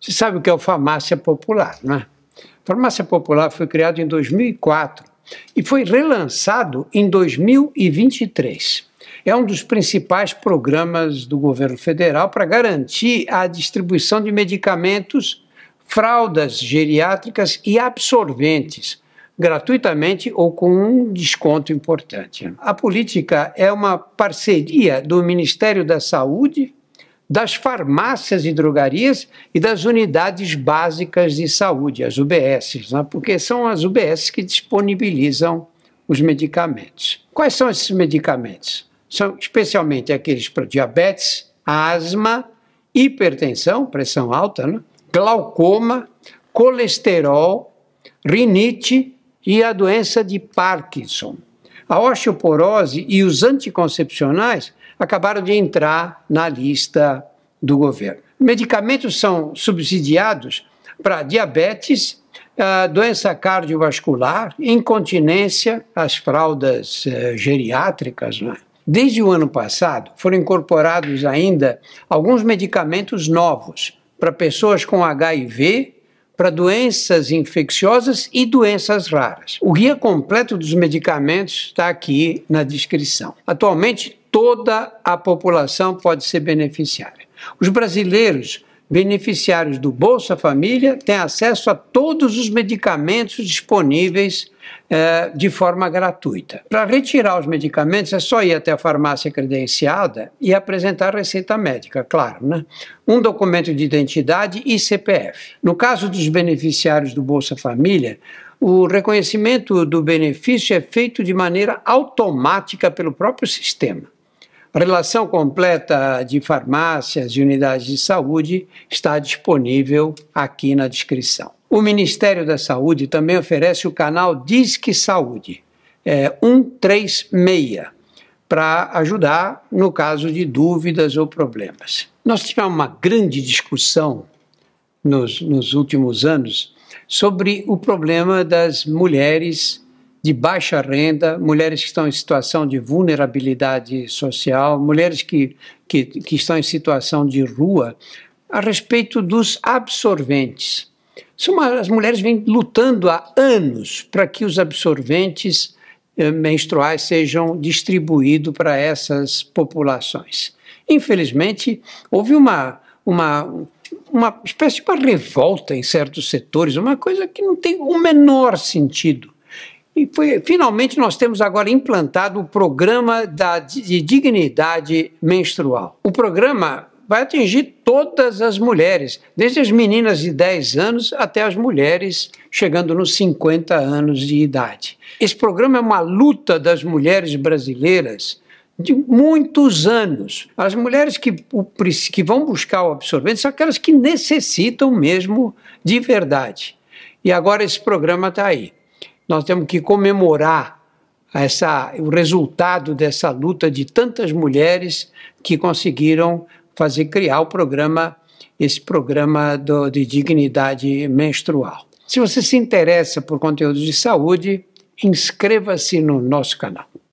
Você sabe o que é o farmácia popular, é? Farmácia Popular foi criado em 2004 e foi relançado em 2023. É um dos principais programas do governo federal para garantir a distribuição de medicamentos, fraldas geriátricas e absorventes, gratuitamente ou com um desconto importante. A política é uma parceria do Ministério da Saúde, das farmácias e drogarias e das unidades básicas de saúde, as UBS, né? porque são as UBS que disponibilizam os medicamentos. Quais são esses medicamentos? São especialmente aqueles para diabetes, asma, hipertensão, pressão alta, né? glaucoma, colesterol, rinite e a doença de Parkinson. A osteoporose e os anticoncepcionais acabaram de entrar na lista do governo. Medicamentos são subsidiados para diabetes, ah, doença cardiovascular, incontinência, as fraldas eh, geriátricas. Né? Desde o ano passado, foram incorporados ainda alguns medicamentos novos para pessoas com HIV para doenças infecciosas e doenças raras. O guia completo dos medicamentos está aqui na descrição. Atualmente, toda a população pode ser beneficiária. Os brasileiros beneficiários do Bolsa Família têm acesso a todos os medicamentos disponíveis eh, de forma gratuita. Para retirar os medicamentos, é só ir até a farmácia credenciada e apresentar receita médica, claro, né? um documento de identidade e CPF. No caso dos beneficiários do Bolsa Família, o reconhecimento do benefício é feito de maneira automática pelo próprio sistema relação completa de farmácias e unidades de saúde está disponível aqui na descrição. O Ministério da Saúde também oferece o canal Disque Saúde é, 136 para ajudar no caso de dúvidas ou problemas. Nós tivemos uma grande discussão nos, nos últimos anos sobre o problema das mulheres de baixa renda, mulheres que estão em situação de vulnerabilidade social, mulheres que, que, que estão em situação de rua, a respeito dos absorventes. As mulheres vêm lutando há anos para que os absorventes eh, menstruais sejam distribuídos para essas populações. Infelizmente, houve uma, uma, uma espécie de uma revolta em certos setores, uma coisa que não tem o menor sentido. E foi, finalmente nós temos agora implantado o programa da, de dignidade menstrual. O programa vai atingir todas as mulheres, desde as meninas de 10 anos até as mulheres chegando nos 50 anos de idade. Esse programa é uma luta das mulheres brasileiras de muitos anos. As mulheres que, que vão buscar o absorvente são aquelas que necessitam mesmo de verdade. E agora esse programa está aí. Nós temos que comemorar essa, o resultado dessa luta de tantas mulheres que conseguiram fazer criar o programa, esse programa do, de dignidade menstrual. Se você se interessa por conteúdo de saúde, inscreva-se no nosso canal.